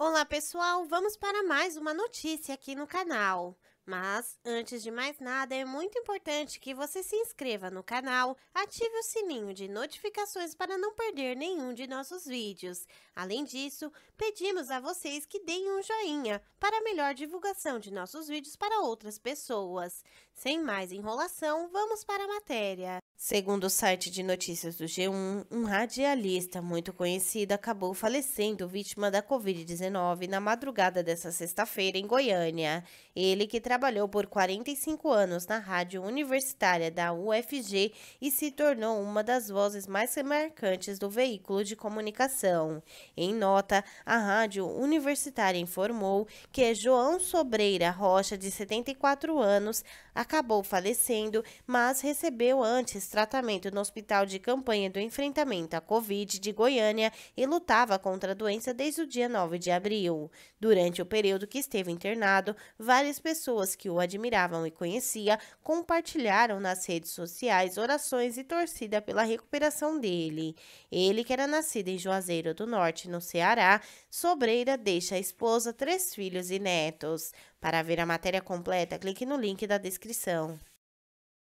Olá pessoal, vamos para mais uma notícia aqui no canal. Mas, antes de mais nada, é muito importante que você se inscreva no canal, ative o sininho de notificações para não perder nenhum de nossos vídeos. Além disso, pedimos a vocês que deem um joinha para melhor divulgação de nossos vídeos para outras pessoas. Sem mais enrolação, vamos para a matéria. Segundo o site de notícias do G1, um radialista muito conhecido acabou falecendo vítima da Covid-19 na madrugada desta sexta-feira em Goiânia. Ele que trabalhou por 45 anos na rádio universitária da UFG e se tornou uma das vozes mais marcantes do veículo de comunicação. Em nota, a rádio universitária informou que João Sobreira Rocha, de 74 anos, acabou falecendo, mas recebeu antes tratamento no Hospital de Campanha do Enfrentamento à Covid de Goiânia e lutava contra a doença desde o dia 9 de abril. Durante o período que esteve internado, vale Várias pessoas que o admiravam e conhecia compartilharam nas redes sociais orações e torcida pela recuperação dele. Ele, que era nascido em Juazeiro do Norte, no Ceará, Sobreira deixa a esposa, três filhos e netos. Para ver a matéria completa, clique no link da descrição.